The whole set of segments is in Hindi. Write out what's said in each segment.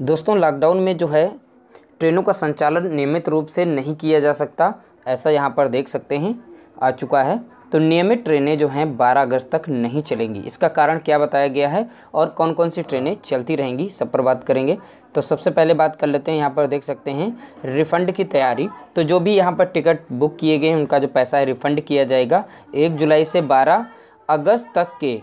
दोस्तों लॉकडाउन में जो है ट्रेनों का संचालन नियमित रूप से नहीं किया जा सकता ऐसा यहाँ पर देख सकते हैं आ चुका है तो नियमित ट्रेनें जो हैं 12 अगस्त तक नहीं चलेंगी इसका कारण क्या बताया गया है और कौन कौन सी ट्रेनें चलती रहेंगी सब पर बात करेंगे तो सबसे पहले बात कर लेते हैं यहाँ पर देख सकते हैं रिफ़ंड की तैयारी तो जो भी यहाँ पर टिकट बुक किए गए हैं उनका जो पैसा है रिफ़ंड किया जाएगा एक जुलाई से बारह अगस्त तक के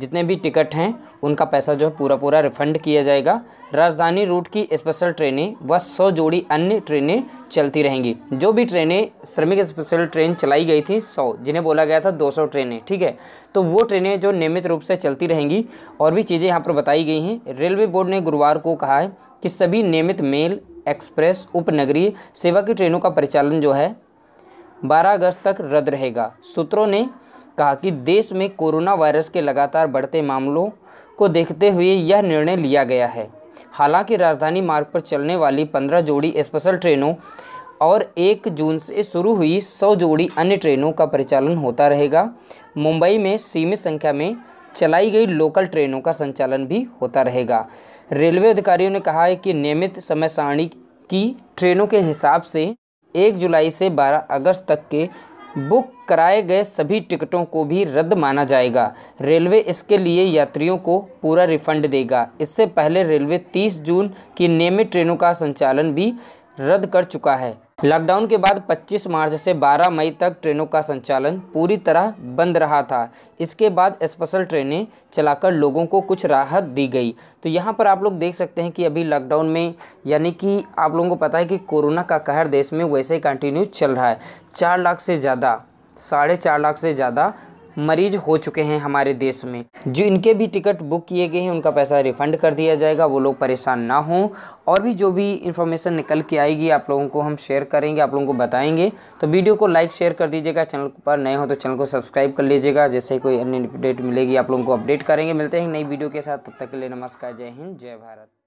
जितने भी टिकट हैं उनका पैसा जो है पूरा पूरा रिफंड किया जाएगा राजधानी रूट की स्पेशल ट्रेनें व सौ जोड़ी अन्य ट्रेनें चलती रहेंगी जो भी ट्रेनें श्रमिक स्पेशल ट्रेन चलाई गई थी सौ जिन्हें बोला गया था दो सौ ट्रेनें ठीक है तो वो ट्रेनें जो नियमित रूप से चलती रहेंगी और भी चीज़ें यहाँ पर बताई गई हैं रेलवे बोर्ड ने गुरुवार को कहा है कि सभी नियमित मेल एक्सप्रेस उपनगरीय सेवा की ट्रेनों का परिचालन जो है बारह अगस्त तक रद्द रहेगा सूत्रों ने कहा कि देश में कोरोना वायरस के लगातार बढ़ते मामलों को देखते हुए यह निर्णय लिया गया है हालांकि राजधानी मार्ग पर चलने वाली पंद्रह जोड़ी स्पेशल ट्रेनों और एक जून से शुरू हुई सौ जोड़ी अन्य ट्रेनों का परिचालन होता रहेगा मुंबई में सीमित संख्या में चलाई गई लोकल ट्रेनों का संचालन भी होता रहेगा रेलवे अधिकारियों ने कहा है कि नियमित समय सारणी की ट्रेनों के हिसाब से एक जुलाई से 12 अगस्त तक के बुक कराए गए सभी टिकटों को भी रद्द माना जाएगा रेलवे इसके लिए यात्रियों को पूरा रिफंड देगा इससे पहले रेलवे 30 जून की नियमित ट्रेनों का संचालन भी रद्द कर चुका है लॉकडाउन के बाद 25 मार्च से 12 मई तक ट्रेनों का संचालन पूरी तरह बंद रहा था इसके बाद स्पेशल ट्रेनें चलाकर लोगों को कुछ राहत दी गई तो यहाँ पर आप लोग देख सकते हैं कि अभी लॉकडाउन में यानी कि आप लोगों को पता है कि कोरोना का कहर देश में वैसे ही कंटिन्यू चल रहा है चार लाख से ज़्यादा साढ़े चार लाख से ज़्यादा मरीज हो चुके हैं हमारे देश में जो इनके भी टिकट बुक किए गए हैं उनका पैसा रिफ़ंड कर दिया जाएगा वो लोग परेशान ना हों और भी जो भी इन्फॉर्मेशन निकल के आएगी आप लोगों को हम शेयर करेंगे आप लोगों को बताएंगे तो वीडियो को लाइक शेयर कर दीजिएगा चैनल पर नए हो तो चैनल को सब्सक्राइब कर लीजिएगा जैसे कोई अन्य अपडेट मिलेगी आप लोगों को अपडेट करेंगे मिलते हैं नई वीडियो के साथ तब तक के लिए नमस्कार जय हिंद जय भारत